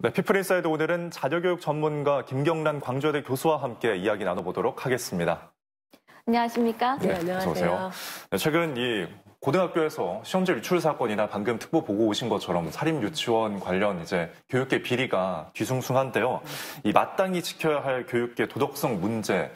네, 피플인사이드 오늘은 자녀교육 전문가 김경란 광주대 교수와 함께 이야기 나눠보도록 하겠습니다. 안녕하십니까? 네, 네 안녕하세요. 오세요 네, 최근 이 고등학교에서 시험지 유출 사건이나 방금 특보 보고 오신 것처럼 사립 유치원 관련 이제 교육계 비리가 귀숭숭한데요이 마땅히 지켜야 할 교육계 도덕성 문제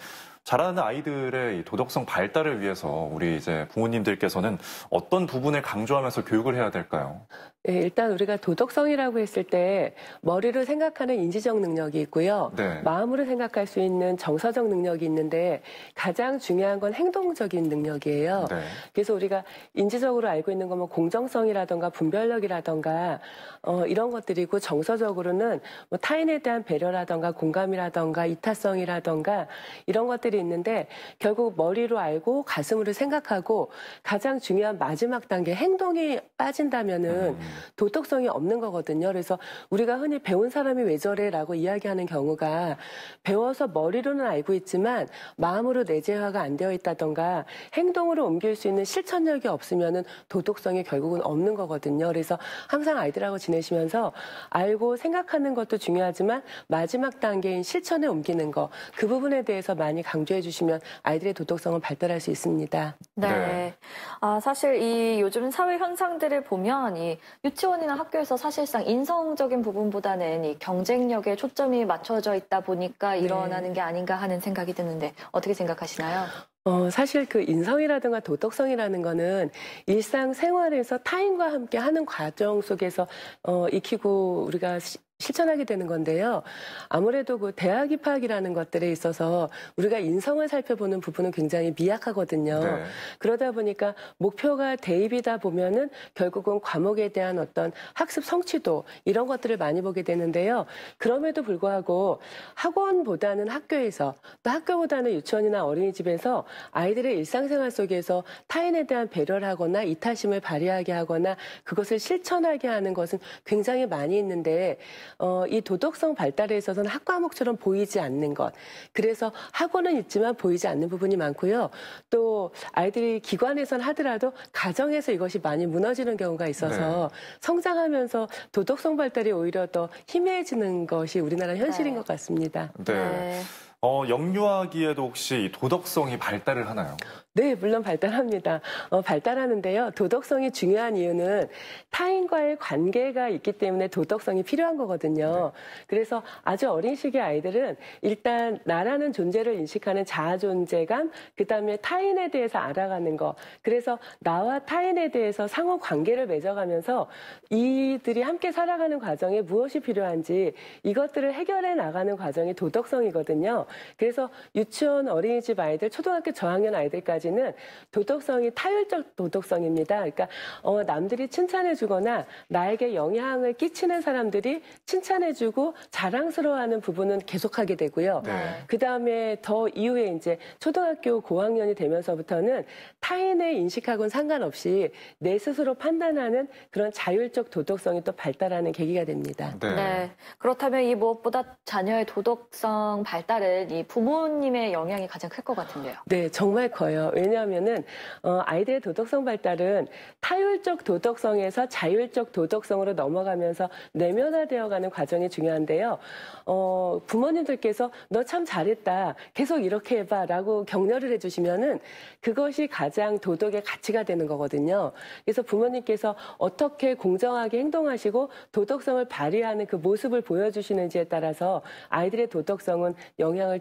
자라는 아이들의 도덕성 발달을 위해서 우리 이제 부모님들께서는 어떤 부분을 강조하면서 교육을 해야 될까요? 네, 일단 우리가 도덕성이라고 했을 때 머리로 생각하는 인지적 능력이 있고요. 네. 마음으로 생각할 수 있는 정서적 능력이 있는데 가장 중요한 건 행동적인 능력이에요. 네. 그래서 우리가 인지적으로 알고 있는 거면 뭐 공정성이라던가 분별력이라던가 어, 이런 것들이고 정서적으로는 뭐 타인에 대한 배려라던가 공감이라던가 이타성이라던가 이런 것들이 것들이 있는데 결국 머리로 알고 가슴으로 생각하고 가장 중요한 마지막 단계 행동이 빠진다면은 음. 도덕성이 없는 거거든요. 그래서 우리가 흔히 배운 사람이 왜 저래라고 이야기하는 경우가 배워서 머리로는 알고 있지만 마음으로 내재화가 안 되어 있다던가 행동으로 옮길 수 있는 실천력이 없으면은 도덕성이 결국은 없는 거거든요. 그래서 항상 아이들하고 지내시면서 알고 생각하는 것도 중요하지만 마지막 단계인 실천에 옮기는 거 그 부분에 대해서 많이 강조 강조해 주시면 아이들의 도덕성을 발달할 수 있습니다. 네. 네. 아, 사실 이 요즘 사회 현상들을 보면 이 유치원이나 학교에서 사실상 인성적인 부분보다는 이 경쟁력에 초점이 맞춰져 있다 보니까 네. 일어나는 네. 게 아닌가 하는 생각이 드는데 어떻게 생각하시나요? 어, 사실 그 인성이라든가 도덕성이라는 거는 일상 생활에서 타인과 함께 하는 과정 속에서 어, 익히고 우리가 시, 실천하게 되는 건데요. 아무래도 그 대학 입학이라는 것들에 있어서 우리가 인성을 살펴보는 부분은 굉장히 미약하거든요. 네. 그러다 보니까 목표가 대입이다 보면은 결국은 과목에 대한 어떤 학습 성취도 이런 것들을 많이 보게 되는데요. 그럼에도 불구하고 학원보다는 학교에서 또 학교보다는 유치원이나 어린이집에서 아이들의 일상생활 속에서 타인에 대한 배려를 하거나 이타심을 발휘하게 하거나 그것을 실천하게 하는 것은 굉장히 많이 있는데 어, 이 도덕성 발달에 있어서는 학과목처럼 보이지 않는 것. 그래서 학원은 있지만 보이지 않는 부분이 많고요. 또 아이들이 기관에선 하더라도 가정에서 이것이 많이 무너지는 경우가 있어서 네. 성장하면서 도덕성 발달이 오히려 더 희미해지는 것이 우리나라 현실인 네. 것 같습니다. 네. 네. 어, 영유아기에도 혹시 도덕성이 발달을 하나요? 네, 물론 발달합니다. 어, 발달하는데요. 도덕성이 중요한 이유는 타인과의 관계가 있기 때문에 도덕성이 필요한 거거든요. 네. 그래서 아주 어린 시기 아이들은 일단 나라는 존재를 인식하는 자아 존재감, 그 다음에 타인에 대해서 알아가는 거. 그래서 나와 타인에 대해서 상호 관계를 맺어가면서 이들이 함께 살아가는 과정에 무엇이 필요한지 이것들을 해결해 나가는 과정이 도덕성이거든요. 그래서 유치원 어린이집 아이들, 초등학교 저학년 아이들까지 가지는 도덕성이 타율적 도덕성입니다. 그러니까 어, 남들이 칭찬해주거나 나에게 영향을 끼치는 사람들이 칭찬해주고 자랑스러워하는 부분은 계속하게 되고요. 네. 그 다음에 더 이후에 이제 초등학교 고학년이 되면서부터는 타인의 인식하고는 상관없이 내 스스로 판단하는 그런 자율적 도덕성이 또 발달하는 계기가 됩니다. 네. 네. 그렇다면 이 무엇보다 자녀의 도덕성 발달은 이 부모님의 영향이 가장 클 것 같은데요. 네, 정말 커요. 왜냐하면은 어, 아이들의 도덕성 발달은 타율적 도덕성에서 자율적 도덕성으로 넘어가면서 내면화되어가는 과정이 중요한데요. 어, 부모님들께서 너 참 잘했다. 계속 이렇게 해봐라고 격려를 해주시면은 그것이 가장 도덕의 가치가 되는 거거든요. 그래서 부모님께서 어떻게 공정하게 행동하시고 도덕성을 발휘하는 그 모습을 보여주시는지에 따라서 아이들의 도덕성은 영향을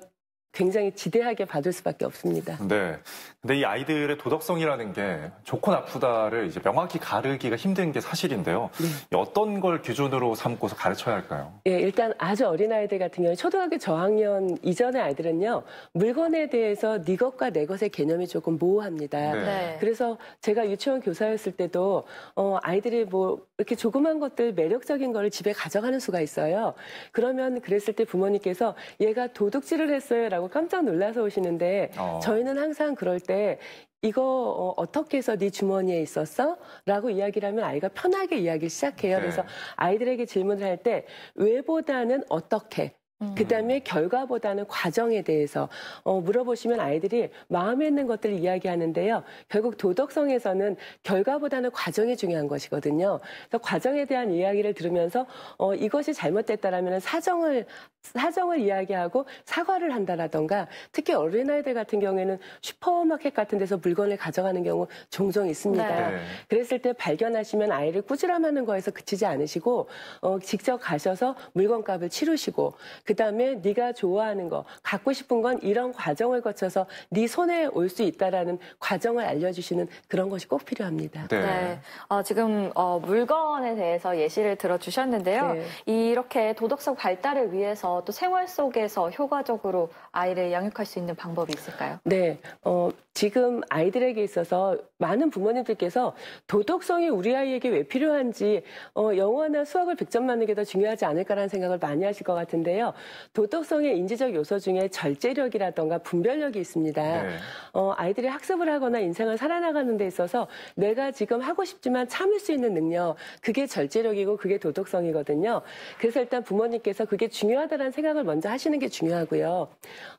굉장히 지대하게 받을 수밖에 없습니다. 네. 근데 이 아이들의 도덕성이라는 게 좋고 나쁘다를 이제 명확히 가르기가 힘든 게 사실인데요. 네. 어떤 걸 기준으로 삼고서 가르쳐야 할까요? 예, 일단 아주 어린 아이들 같은 경우 초등학교 저학년 이전의 아이들은요. 물건에 대해서 네 것과 내 것의 개념이 조금 모호합니다. 네. 네. 그래서 제가 유치원 교사였을 때도 어, 아이들이 뭐 이렇게 조그만 것들 매력적인 거를 집에 가져가는 수가 있어요. 그러면 그랬을 때 부모님께서 얘가 도둑질을 했어요라고 알고 깜짝 놀라서 오시는데 어. 저희는 항상 그럴 때 이거 어, 떻게 해서 네 주머니에 있었어? 라고 이야기를 하면 아이가 편하게 이야기를 시작해요. 네. 그래서 아이들에게 질문을 할 때 왜보다는 어떻게 음. 그 다음에 결과보다는 과정에 대해서 어, 물어보시면 아이들이 마음에 있는 것들을 이야기하는데요. 결국 도덕성에서는 결과보다는 과정이 중요한 것이거든요. 그래서 과정에 대한 이야기를 들으면서 어, 이것이 잘못됐다라면 사정을 사정을 이야기하고 사과를 한다라던가 특히 어린아이들 같은 경우에는 슈퍼마켓 같은 데서 물건을 가져가는 경우 종종 있습니다. 네. 그랬을 때 발견하시면 아이를 꾸지람하는 거에서 그치지 않으시고 어, 직접 가셔서 물건값을 치르시고 그다음에 네가 좋아하는 거 갖고 싶은 건 이런 과정을 거쳐서 네 손에 올 수 있다라는 과정을 알려주시는 그런 것이 꼭 필요합니다. 네. 네. 어, 지금 어, 물건에 대해서 예시를 들어주셨는데요. 네. 이렇게 도덕성 발달을 위해서 또 생활 속에서 효과적으로 아이를 양육할 수 있는 방법이 있을까요? 네. 어, 지금 아이들에게 있어서 많은 부모님들께서 도덕성이 우리 아이에게 왜 필요한지 어, 영어나 수학을 100점 맞는 게 더 중요하지 않을까라는 생각을 많이 하실 것 같은데요. 도덕성의 인지적 요소 중에 절제력이라던가 분별력이 있습니다. 네. 어, 아이들이 학습을 하거나 인생을 살아나가는 데 있어서 내가 지금 하고 싶지만 참을 수 있는 능력, 그게 절제력이고 그게 도덕성이거든요. 그래서 일단 부모님께서 그게 중요하다는 거라는 생각을 먼저 하시는 게 중요하고요.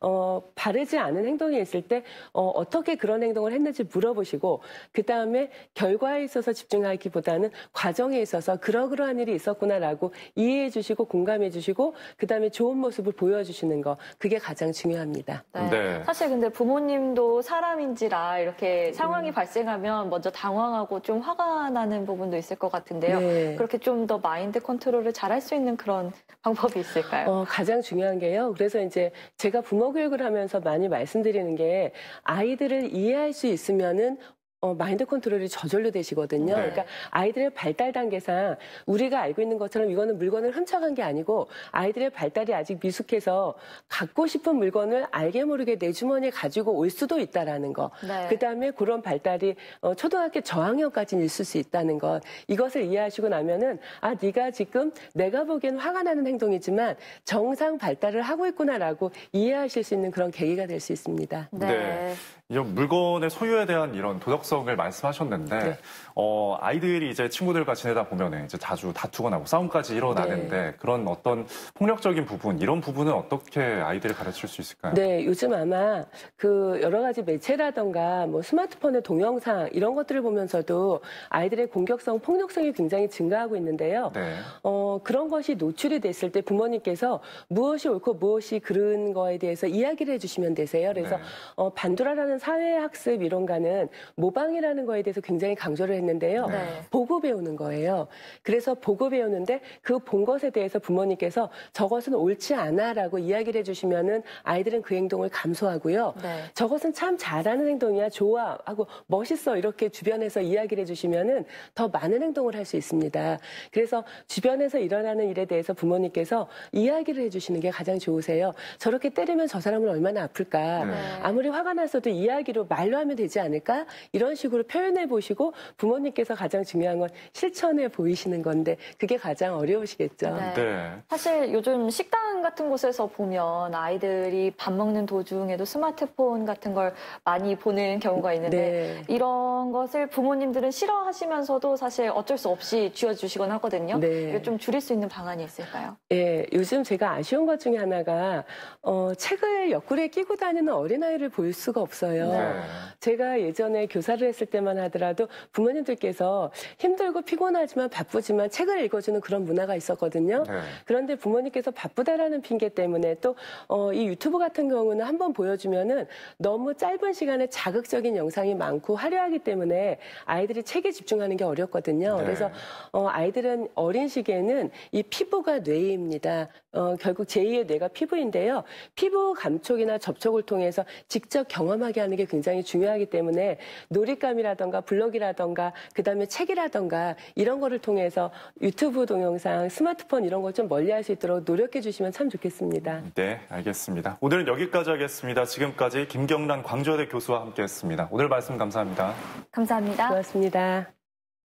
어, 바르지 않은 행동이 있을 때 어, 떻게 그런 행동을 했는지 물어보시고 그 다음에 결과에 있어서 집중하기보다는 과정에 있어서 그러그러한 일이 있었구나라고 이해해 주시고 공감해 주시고 그 다음에 좋은 모습을 보여주시는 거 그게 가장 중요합니다. 네. 네. 사실 근데 부모님도 사람인지라 이렇게 상황이 음. 발생하면 먼저 당황하고 좀 화가 나는 부분도 있을 것 같은데요. 네. 그렇게 좀 더 마인드 컨트롤을 잘할 수 있는 그런 방법이 있을까요? 어, 가장 중요한 게요. 그래서 이제 제가 부모 교육을 하면서 많이 말씀드리는 게 아이들을 이해할 수 있으면은 어, 마인드 컨트롤이 저절로 되시거든요. 네. 그러니까 아이들의 발달 단계상 우리가 알고 있는 것처럼 이거는 물건을 훔쳐간 게 아니고 아이들의 발달이 아직 미숙해서 갖고 싶은 물건을 알게 모르게 내 주머니에 가지고 올 수도 있다라는 거. 네. 그다음에 그런 발달이 어, 초등학교 저학년까지는 있을 수 있다는 것. 이것을 이해하시고 나면은 아 네가 지금 내가 보기엔 화가 나는 행동이지만 정상 발달을 하고 있구나라고 이해하실 수 있는 그런 계기가 될 수 있습니다. 네. 네. 이런 물건의 소유에 대한 이런 도덕성을 말씀하셨는데 네. 어, 아이들이 이제 친구들과 지내다 보면 이제 자주 다투거나 뭐 싸움까지 일어나는데 네. 그런 어떤 폭력적인 부분 이런 부분은 어떻게 아이들을 가르칠 수 있을까요? 네, 요즘 아마 그 여러 가지 매체라던가 뭐 스마트폰의 동영상 이런 것들을 보면서도 아이들의 공격성, 폭력성이 굉장히 증가하고 있는데요. 네. 어, 그런 것이 노출이 됐을 때 부모님께서 무엇이 옳고 무엇이 그른 거에 대해서 이야기를 해주시면 되세요. 그래서 네. 어, 반도라라는 사회학습 이론가는 모방이라는 거에 대해서 굉장히 강조를 했는데요. 네. 보고 배우는 거예요. 그래서 보고 배우는데 그 본 것에 대해서 부모님께서 저것은 옳지 않아라고 이야기를 해주시면은 아이들은 그 행동을 감소하고요. 네. 저것은 참 잘하는 행동이야, 좋아 하고 멋있어 이렇게 주변에서 이야기를 해주시면은 더 많은 행동을 할 수 있습니다. 그래서 주변에서 일어나는 일에 대해서 부모님께서 이야기를 해주시는 게 가장 좋으세요. 저렇게 때리면 저 사람은 얼마나 아플까. 네. 아무리 화가 났어도 이야기로 말로 하면 되지 않을까? 이런 식으로 표현해 보시고 부모님께서 가장 중요한 건 실천해 보이시는 건데 그게 가장 어려우시겠죠. 네. 네. 사실 요즘 식당 같은 곳에서 보면 아이들이 밥 먹는 도중에도 스마트폰 같은 걸 많이 보는 경우가 있는데 네. 이런 것을 부모님들은 싫어하시면서도 사실 어쩔 수 없이 쥐어주시곤 하거든요. 네. 좀 줄일 수 있는 방안이 있을까요? 예, 요즘 제가 아쉬운 것 중에 하나가 어, 책을 옆구리에 끼고 다니는 어린아이를 볼 수가 없어요. 있어요. 네. 제가 예전에 교사를 했을 때만 하더라도 부모님들께서 힘들고 피곤하지만 바쁘지만 책을 읽어주는 그런 문화가 있었거든요. 네. 그런데 부모님께서 바쁘다라는 핑계 때문에 또이 어, 유튜브 같은 경우는 한번 보여주면은 너무 짧은 시간에 자극적인 영상이 많고 화려하기 때문에 아이들이 책에 집중하는 게 어렵거든요. 네. 그래서 어, 아이들은 어린 시기에는 이 피부가 뇌입니다. 어, 결국 제2의 뇌가 피부인데요. 피부 감촉이나 접촉을 통해서 직접 경험하게 하는 게 굉장히 중요하기 때문에 놀잇감이라던가 블럭이라던가 그다음에 책이라던가 이런 거를 통해서 유튜브 동영상, 스마트폰 이런 걸 좀 멀리 할수 있도록 노력해 주시면 참 좋겠습니다. 네, 알겠습니다. 오늘은 여기까지 하겠습니다. 지금까지 김경란 광주대 교수와 함께했습니다. 오늘 말씀 감사합니다. 감사합니다. 고맙습니다.